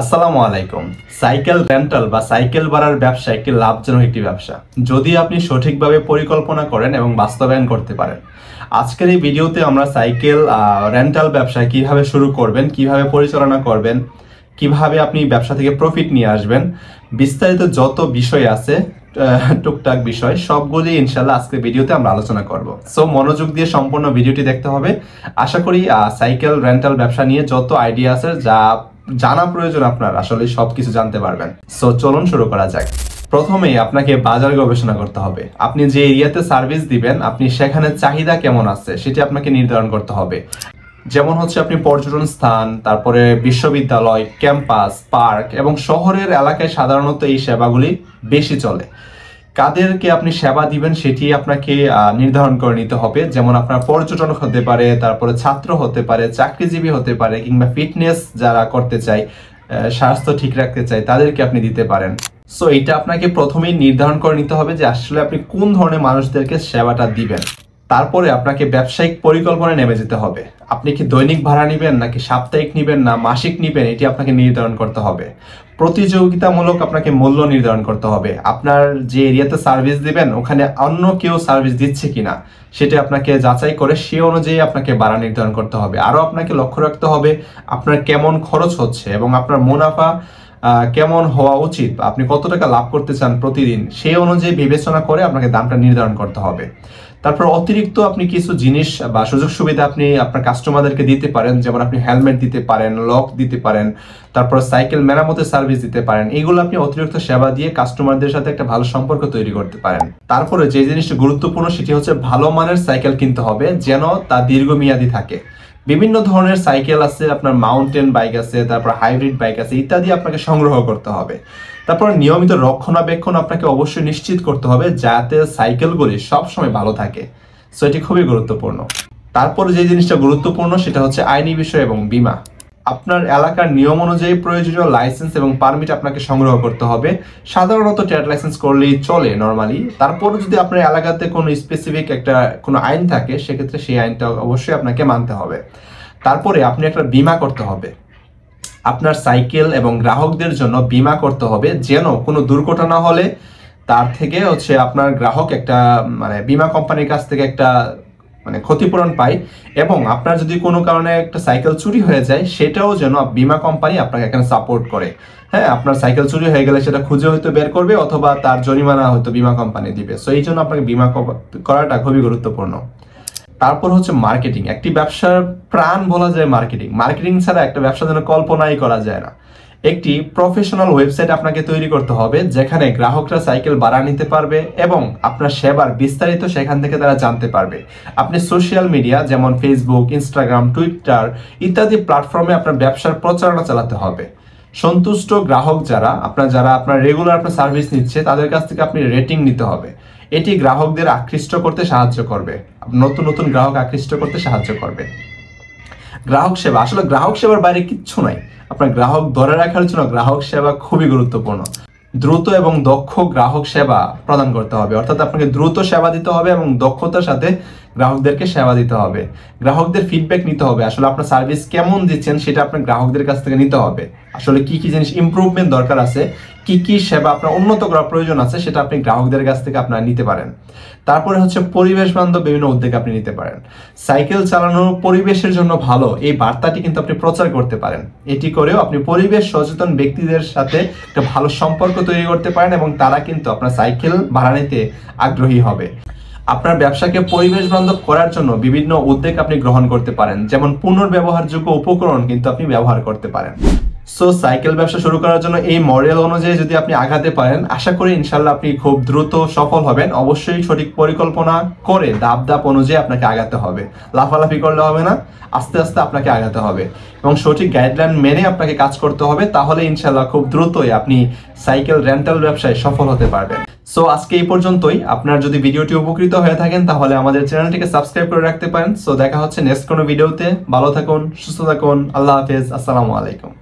আসসালামু আলাইকুম cycle rental বা সাইকেল ভাড়ার ব্যবসা একটি লাভজনক একটি ব্যবসা যদি আপনি সঠিকভাবে পরিকল্পনা করেন এবং বাস্তবায়ন করতে পারেন আজকের এই ভিডিওতে আমরা সাইকেল রেন্টাল ব্যবসা কিভাবে শুরু করবেন কিভাবে পরিচালনা করবেন কিভাবে আপনি ব্যবসা থেকে প্রফিট নিয়ে আসবেন বিস্তারিত যত বিষয় আছে টুকটাক বিষয় সবগুলি ইনশাল্লাহ আজকে ভিডিওতে আমরা আলোচনা করব সো মনোযোগ দিয়ে সম্পূর্ণ ভিডিওটি দেখতে হবে আশা করি সাইকেল রেন্টাল ব্যবসা নিয়ে যত আইডিয়া আছে যা জানা প্রয়োজন আপনার আসলে সবকিছু জানতে পারবেন সো চলুন শুরু করা যাক প্রথমে আপনাকে বাজার গবেষণা করতে হবে আপনি যে এরিয়াতে সার্ভিস দিবেন আপনি সেখানে চাহিদা কেমন আছে সেটি আপনাকে নির্ধারণ করতে হবে যেমন হচ্ছে আপনি পর্যটন স্থান তারপরে বিশ্ববিদ্যালয় ক্যাম্পাস পার্ক এবং শহরের এলাকায় সাধারণত এই সেবাগুলি বেশি চলে কাদেরকে আপনি সেবা দিবেন সেটি আপনাকে নির্ধারণ করে নিতে হবে যেমন আপনার পর্যটন হতে পারে তারপরে ছাত্র হতে পারে চাকরিজীবী হতে পারে কিংবা ফিটনেস যারা করতে চায় স্বাস্থ্য ঠিক রাখতে চাই তাদেরকে আপনি দিতে পারেন সো এটা আপনাকে প্রথমেই নির্ধারণ করে নিতে হবে যে আসলে আপনি কোন ধরনের মানুষদেরকে সেবাটা দিবেন তারপরে আপনাকে ব্যবসায়িক পরিকল্পনা নেমে যেতে হবে আপনি কি দৈনিক ভাড়া নেবেন নাকি সাপ্তাহিক নেবেন না মাসিক নেবেন এটি আপনাকে নির্ধারণ করতে হবে প্রতিযোগিতামূলক আপনাকে মূল্য নির্ধারণ করতে হবে আপনার যে এরিয়াতে সার্ভিস দিবেন ওখানে অন্য কেউ সার্ভিস দিচ্ছে কিনা সেটা আপনাকে যাচাই করে সে অনুযায়ী আপনাকে বাড়া নির্ধারণ করতে হবে আরও আপনাকে লক্ষ্য রাখতে হবে আপনার কেমন খরচ হচ্ছে এবং আপনার মুনাফা কেমন হওয়া উচিত আপনি কত টাকা লাভ করতে চান প্রতিদিন সেই অনুযায়ী বিবেচনা করে আপনাকে দামটা নির্ধারণ করতে হবে তারপর অতিরিক্ত আপনি কিছু জিনিস বা সুযোগ সুবিধা আপনি আপনার কাস্টমারদেরকে দিতে পারেন যেমন আপনি হেলমেট দিতে পারেন লক দিতে পারেন তারপর সাইকেল মেরামতের সার্ভিস দিতে পারেন এগুলো আপনি অতিরিক্ত সেবা দিয়ে কাস্টমারদের সাথে একটা ভালো সম্পর্ক তৈরি করতে পারেন তারপরে যে জিনিসটা গুরুত্বপূর্ণ সেটি হচ্ছে ভালো মানের সাইকেল কিনতে হবে যেন তা দীর্ঘমেয়াদী থাকে বিভিন্ন ধরনের সাইকেল আছে আপনার মাউন্টেন বাইক আছে তারপর হাইব্রিড বাইক আছে ইত্যাদি আপনাকে সংগ্রহ করতে হবে তারপর নিয়মিত রক্ষণাবেক্ষণ আপনাকে অবশ্যই নিশ্চিত করতে হবে যাতে সাইকেলগুলি সবসময় ভালো থাকে সো এটি খুবই গুরুত্বপূর্ণ তারপরে যে জিনিসটা গুরুত্বপূর্ণ সেটা হচ্ছে আইনি বিষয় এবং বিমা আপনার এলাকার নিয়ম অনুযায়ী প্রয়োজনীয় লাইসেন্স এবং পারমিট আপনাকে সংগ্রহ করতে হবে সাধারণত ট্রেড লাইসেন্স করলেই চলে নর্মালি তারপরে যদি আপনার এলাকাতে কোনো স্পেসিফিক একটা কোনো আইন থাকে সেক্ষেত্রে সেই আইনটা অবশ্যই আপনাকে মানতে হবে তারপরে আপনি একটা বিমা করতে হবে আপনার সাইকেল এবং গ্রাহকদের জন্য বিমা করতে হবে যেন কোনো দুর্ঘটনা হলে তার থেকে হচ্ছে আপনার গ্রাহক একটা মানে বিমা কোম্পানির কাছ থেকে একটা মানে ক্ষতিপূরণ পায় এবং আপনার যদি কোনো কারণে একটা সাইকেল চুরি হয়ে যায় সেটাও যেন বিমা কোম্পানি আপনাকে এখানে সাপোর্ট করে হ্যাঁ আপনার সাইকেল চুরি হয়ে গেলে সেটা খুঁজে হয়তো বের করবে অথবা তার জরিমানা হয়তো বিমা কোম্পানি দিবে সো এই জন্য আপনাকে বিমা করাটা খুবই গুরুত্বপূর্ণ তারপর হচ্ছে মার্কেটিং একটি ব্যবসার প্রাণ বলা যায় মার্কেটিং মার্কেটিং ছাড়া একটা ব্যবসা যেন কল্পনাই করা যায় না একটি প্রফেশনাল ওয়েবসাইট আপনাকে তৈরি করতে হবে যেখানে গ্রাহকরা সাইকেল বাড়া নিতে পারবে এবং আপনার সেবার বিস্তারিত সেখান থেকে তারা জানতে পারবে আপনি সোশ্যাল মিডিয়া যেমন ফেসবুক ইনস্টাগ্রাম টুইটার ইত্যাদি প্ল্যাটফর্মে আপনার ব্যবসার প্রচারণা চালাতে হবে সন্তুষ্ট গ্রাহক যারা আপনার যারা আপনার রেগুলার আপনার সার্ভিস নিচ্ছে তাদের কাছ থেকে আপনি রেটিং নিতে হবে এটি গ্রাহকদের আকৃষ্ট করতে সাহায্য করবে নতুন নতুন গ্রাহক আকৃষ্ট করতে সাহায্য করবে গ্রাহক সেবা আসলে গ্রাহক সেবার বাইরে কিচ্ছু নাই আপনার গ্রাহক ধরে রাখার জন্য গ্রাহক সেবা খুবই গুরুত্বপূর্ণ দ্রুত এবং দক্ষ গ্রাহক সেবা প্রদান করতে হবে অর্থাৎ আপনাকে দ্রুত সেবা দিতে হবে এবং দক্ষতার সাথে গ্রাহকদেরকে সেবা দিতে হবে গ্রাহকদের ফিডব্যাক নিতে হবে আসলে আপনার সার্ভিস কেমন দিচ্ছেন সেটা আপনার গ্রাহকদের কাছ থেকে নিতে হবে আসলে কি কি জিনিস ইম্প্রুভমেন্ট দরকার আছে কি কি সেবা আপনার উন্নত করা প্রয়োজন আছে সেটা আপনি গ্রাহকদের কাছ থেকে আপনারা নিতে পারেন তারপরে হচ্ছে পরিবেশ বান্ধব বিভিন্ন উদ্যোগ আপনি নিতে পারেন সাইকেল চালানো পরিবেশের জন্য ভালো এই বার্তাটি কিন্তু আপনি প্রচার করতে পারেন এটি করেও আপনি পরিবেশ সচেতন ব্যক্তিদের সাথে একটা ভালো সম্পর্ক তৈরি করতে পারেন এবং তারা কিন্তু আপনার সাইকেল ভাড়া নিতে আগ্রহী হবে আপনার ব্যবসাকে পরিবেশ বান্ধব করার জন্য বিভিন্ন উদ্যোগ আপনি গ্রহণ করতে পারেন যেমন পুনর্ব্যবহারযোগ্য উপকরণ কিন্তু আপনি ব্যবহার করতে পারেন সো সাইকেল ব্যবসা শুরু করার জন্য এই মডেল অনুযায়ী যদি আপনি আঘাতে পারেন আশা করি ইনশাল্লাহ আপনি খুব দ্রুত সফল হবেন অবশ্যই সঠিক পরিকল্পনা করে দাপ দাপ অনুযায়ী আপনাকে আগাতে হবে লাফালাফি করলে হবে না আস্তে আস্তে আপনাকে আগাতে হবে এবং সঠিক গাইডলাইন মেনে আপনাকে কাজ করতে হবে তাহলে ইনশাল্লাহ খুব দ্রুতই আপনি সাইকেল রেন্টাল ব্যবসায় সফল হতে পারবেন সো আজকে এই পর্যন্তই আপনার যদি ভিডিওটি উপকৃত হয়ে থাকেন তাহলে আমাদের চ্যানেলটিকে সাবস্ক্রাইব করে রাখতে পারেন সো দেখা হচ্ছে নেক্সট কোনো ভিডিওতে ভালো থাকুন সুস্থ থাকুন আল্লাহ হাফেজ আসসালামু আলাইকুম